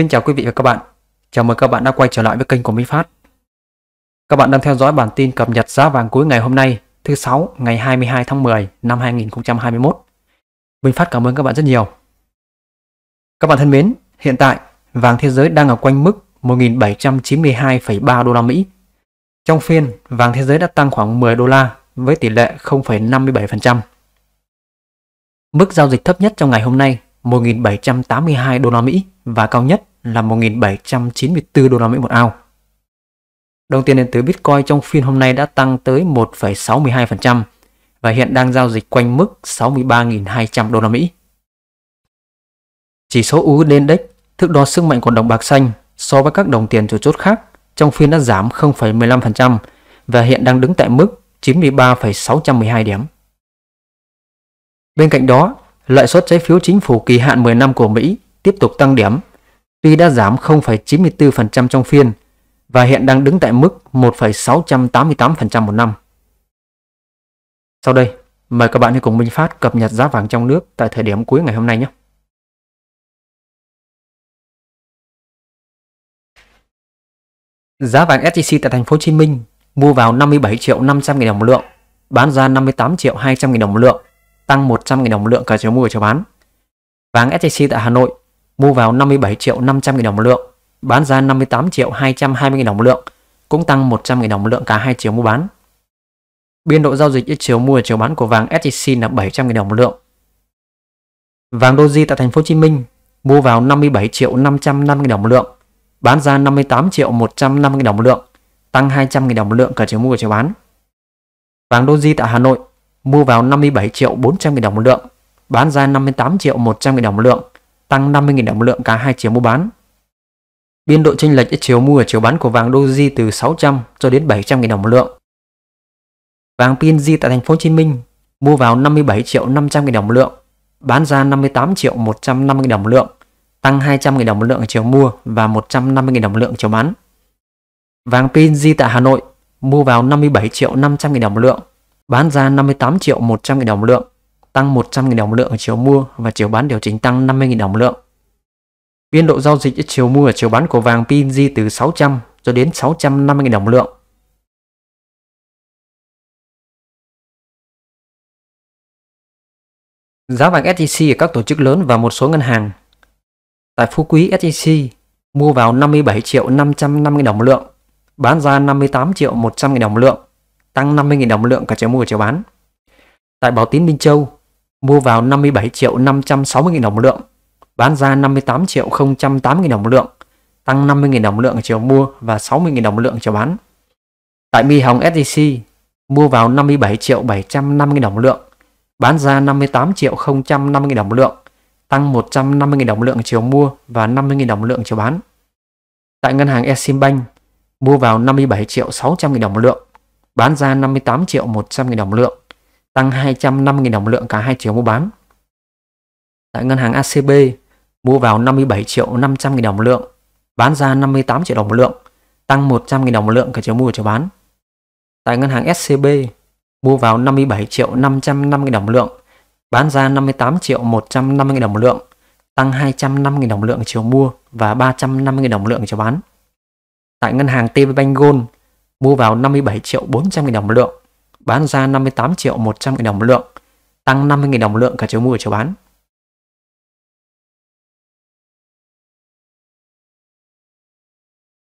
Kính chào quý vị và các bạn. Chào mừng các bạn đã quay trở lại với kênh của Minh Phát. Các bạn đang theo dõi bản tin cập nhật giá vàng cuối ngày hôm nay, thứ sáu, ngày 22 tháng 10 năm 2021. Minh Phát cảm ơn các bạn rất nhiều. Các bạn thân mến, hiện tại vàng thế giới đang ở quanh mức 1792,3 đô la Mỹ. Trong phiên, vàng thế giới đã tăng khoảng 10 đô la với tỷ lệ 0,57%. Mức giao dịch thấp nhất trong ngày hôm nay 1.782 đô la Mỹ và cao nhất là 1.794 đô la Mỹ một ao. Đồng tiền điện tử Bitcoin trong phiên hôm nay đã tăng tới 1,62% và hiện đang giao dịch quanh mức 63.200 đô la Mỹ. Chỉ số USD Index, thước đo sức mạnh của đồng bạc xanh so với các đồng tiền chủ chốt khác trong phiên đã giảm 0,15% và hiện đang đứng tại mức 93,612 điểm. Bên cạnh đó, lợi suất trái phiếu chính phủ kỳ hạn 10 năm của Mỹ tiếp tục tăng điểm, tuy đã giảm 0,94% trong phiên và hiện đang đứng tại mức 1,688% một năm. Sau đây, mời các bạn hãy cùng Minh Phát cập nhật giá vàng trong nước tại thời điểm cuối ngày hôm nay nhé. Giá vàng SJC tại thành phố Hồ Chí Minh mua vào 57 triệu 500 000 đồng một lượng, bán ra 58 triệu 200 000 đồng một lượng tăng 100.000 đồng một lượng cả chiều mua và chiều bán. Vàng SJC tại Hà Nội mua vào 57 triệu 500 000 đồng một lượng, bán ra 58 triệu 220 000 đồng một lượng, cũng tăng 100 000 đồng một lượng cả hai chiều mua bán. Biên độ giao dịch chiều mua và chiều bán của vàng SJC là 700 000 đồng một lượng. Vàng Doji tại thành phố Hồ Chí Minh mua vào 57 triệu 550 000 đồng một lượng, bán ra 58 triệu 150 000 đồng một lượng, tăng 200 000 đồng một lượng cả chiều mua và chiều bán. Vàng Doji tại Hà Nội mua vào 57 triệu 400 000 đồng một lượng, bán ra 58 triệu 100 000 đồng một lượng, tăng 50 000 đồng một lượng cả hai chiều mua bán. Biên độ chênh lệch giữa chiều mua và chiều bán của vàng Doji từ 600 cho đến 700 000 đồng một lượng. Vàng PNG tại thành phố Hồ Chí Minh mua vào 57 triệu 500 000 đồng một lượng, bán ra 58 triệu 150 000 đồng một lượng, tăng 200 000 đồng một lượng ở chiều mua và 150 000 đồng một lượng chiều bán. Vàng PNG tại Hà Nội mua vào 57 triệu 500 000 đồng một lượng, bán ra 58 triệu 100 nghìn đồng lượng, tăng 100 nghìn đồng lượng ở chiều mua và chiều bán điều chỉnh tăng 50 nghìn đồng lượng. Biên độ giao dịch ở chiều mua và chiều bán của vàng PNG từ 600 cho đến 650 nghìn đồng lượng. Giá vàng SJC e ở các tổ chức lớn và một số ngân hàng. Tại Phú Quý SJC e mua vào 57 triệu 550 đồng lượng, bán ra 58 triệu 100 nghìn đồng lượng tăng 50.000 đồng lượng cả chiều mua và chiều bán. Tại Bảo Tín Minh Châu, mua vào 57 triệu 560.000 đồng lượng, bán ra 58 triệu 080.000 đồng lượng, tăng 50.000 đồng lượng chiều mua và 60.000 đồng lượng chiều bán. Tại Mi Hồng SJC, mua vào 57 triệu 750.000 đồng lượng, bán ra 58 triệu 050.000 đồng lượng, tăng 150.000 đồng lượng chiều mua và 50.000 đồng lượng chiều bán. Tại ngân hàng Eximbank, mua vào 57 triệu 600.000 đồng lượng, bán ra 58 triệu 100 nghìn đồng lượng, tăng 250 nghìn đồng lượng cả hai chiều mua bán. Tại ngân hàng ACB, mua vào 57 triệu 500 nghìn đồng lượng, bán ra 58 triệu đồng lượng, tăng 100 nghìn đồng lượng cả chiều mua và chiều bán. Tại ngân hàng SCB, mua vào 57 triệu 550 nghìn đồng lượng, bán ra 58 triệu 150 nghìn đồng lượng, tăng 250 nghìn đồng lượng chiều mua và 350 nghìn đồng lượng chiều bán. Tại ngân hàng TP Gold, mua vào 57 triệu 400 nghìn đồng một lượng, bán ra 58 triệu 100 nghìn đồng một lượng, tăng 50 nghìn đồng một lượng cả chiều mua và chiều bán.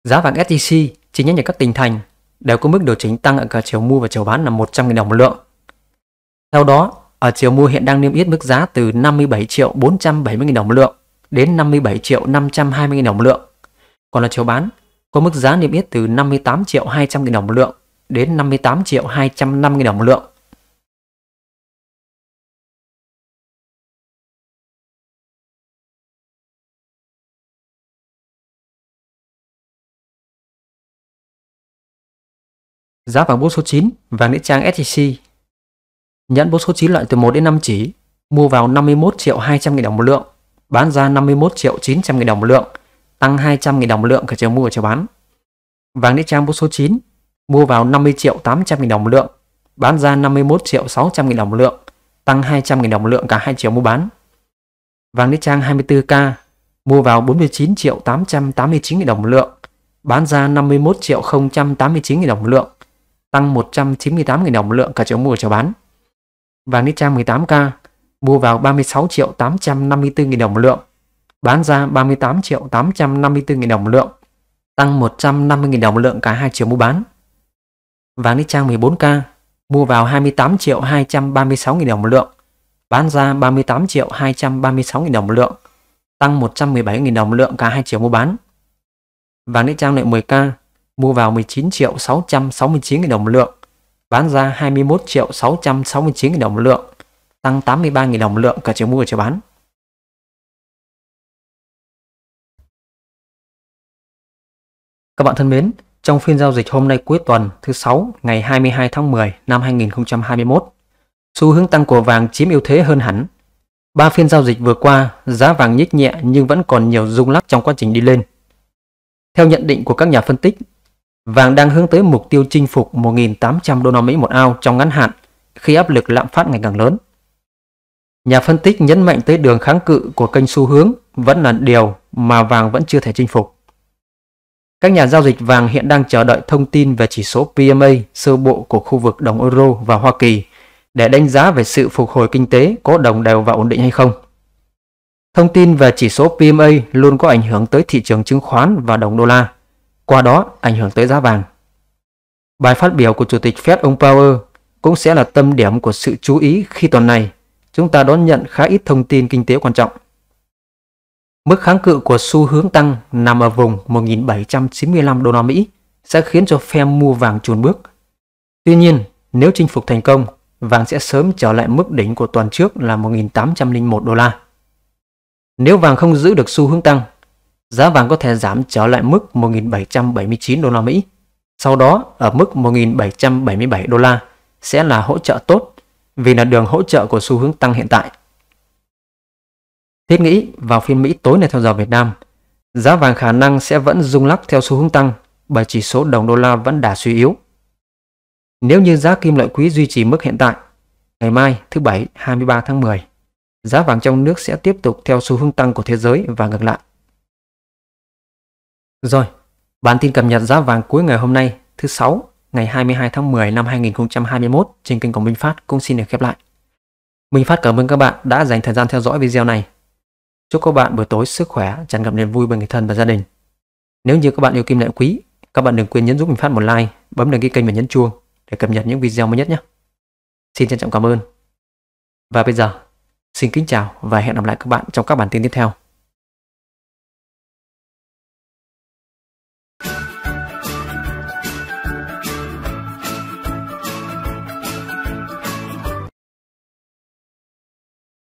Giá vàng SJC chi nhánh ở các tỉnh thành đều có mức điều chỉnh tăng ở cả chiều mua và chiều bán là 100 nghìn đồng một lượng. Theo đó, ở chiều mua hiện đang niêm yết mức giá từ 57 triệu 470 nghìn đồng một lượng đến 57 triệu 520 nghìn đồng một lượng. Còn ở chiều bán có mức giá niêm yết từ 58 triệu 200 nghìn đồng một lượng đến 58 triệu 205 nghìn đồng một lượng. Giá vàng bố số 9, vàng nữ trang SJC. Nhẫn bố số 9 loại từ 1 đến 5 chỉ, mua vào 51 triệu 200 nghìn đồng một lượng, bán ra 51 triệu 900 nghìn đồng một lượng tăng 200.000 đồng lượng cả chiều mua và chiều bán. Vàng đi trang mua số 9 mua vào 50 triệu 800 nghìn đồng lượng, bán ra 51 triệu 600 nghìn đồng lượng, tăng 200 nghìn đồng lượng cả hai chiều mua bán. Vàng đi trang 24K mua vào 49 triệu 889 nghìn đồng lượng, bán ra 51 triệu 089 nghìn đồng lượng, tăng 198 nghìn đồng lượng cả chiều mua và chiều bán. Vàng đi trang 18K mua vào 36 triệu 854 nghìn đồng lượng, bán ra 38 triệu 854 nghìn đồng một lượng, tăng 150 nghìn đồng một lượng cả hai chiều mua bán. Vàng Nick Trang 14K mua vào 28 triệu 236 nghìn đồng một lượng, bán ra 38 triệu 236 nghìn đồng một lượng, tăng 117 nghìn đồng một lượng cả hai chiều mua bán. Vàng Nick Trang loại 10K mua vào 19 triệu 669 nghìn đồng một lượng, bán ra 21 triệu 669 nghìn đồng một lượng, tăng 83 nghìn đồng một lượng cả chiều mua và chiều bán. Các bạn thân mến, trong phiên giao dịch hôm nay cuối tuần thứ 6 ngày 22 tháng 10 năm 2021, xu hướng tăng của vàng chiếm ưu thế hơn hẳn. Ba phiên giao dịch vừa qua, giá vàng nhích nhẹ nhưng vẫn còn nhiều rung lắc trong quá trình đi lên. Theo nhận định của các nhà phân tích, vàng đang hướng tới mục tiêu chinh phục 1.800 đô la Mỹ một ao trong ngắn hạn khi áp lực lạm phát ngày càng lớn. Nhà phân tích nhấn mạnh tới đường kháng cự của kênh xu hướng vẫn là điều mà vàng vẫn chưa thể chinh phục. Các nhà giao dịch vàng hiện đang chờ đợi thông tin về chỉ số PMA sơ bộ của khu vực đồng euro và Hoa Kỳ để đánh giá về sự phục hồi kinh tế có đồng đều và ổn định hay không. Thông tin về chỉ số PMA luôn có ảnh hưởng tới thị trường chứng khoán và đồng đô la, qua đó ảnh hưởng tới giá vàng. Bài phát biểu của Chủ tịch Fed ông Powell cũng sẽ là tâm điểm của sự chú ý khi tuần này chúng ta đón nhận khá ít thông tin kinh tế quan trọng. Mức kháng cự của xu hướng tăng nằm ở vùng 1.795 đô la Mỹ sẽ khiến cho Fed mua vàng chuồn bước. Tuy nhiên, nếu chinh phục thành công, vàng sẽ sớm trở lại mức đỉnh của tuần trước là 1.801 đô la. Nếu vàng không giữ được xu hướng tăng, giá vàng có thể giảm trở lại mức 1.779 đô la Mỹ. Sau đó ở mức 1.777 đô la sẽ là hỗ trợ tốt vì là đường hỗ trợ của xu hướng tăng hiện tại. Thiết nghĩ vào phiên Mỹ tối nay theo giờ Việt Nam, giá vàng khả năng sẽ vẫn rung lắc theo xu hướng tăng bởi chỉ số đồng đô la vẫn đã suy yếu. Nếu như giá kim loại quý duy trì mức hiện tại, ngày mai thứ Bảy 23 tháng 10, giá vàng trong nước sẽ tiếp tục theo xu hướng tăng của thế giới và ngược lại. Rồi, bản tin cập nhật giá vàng cuối ngày hôm nay thứ Sáu ngày 22 tháng 10 năm 2021 trên kênh của Minh Phát cũng xin được khép lại. Minh Phát cảm ơn các bạn đã dành thời gian theo dõi video này. Chúc các bạn buổi tối sức khỏe, tràn ngập niềm vui bên người thân và gia đình. Nếu như các bạn yêu Kim Lệ Quý, các bạn đừng quên nhấn giúp mình phát một like, bấm đăng ký kênh và nhấn chuông để cập nhật những video mới nhất nhé. Xin trân trọng cảm ơn. Và bây giờ, xin kính chào và hẹn gặp lại các bạn trong các bản tin tiếp theo.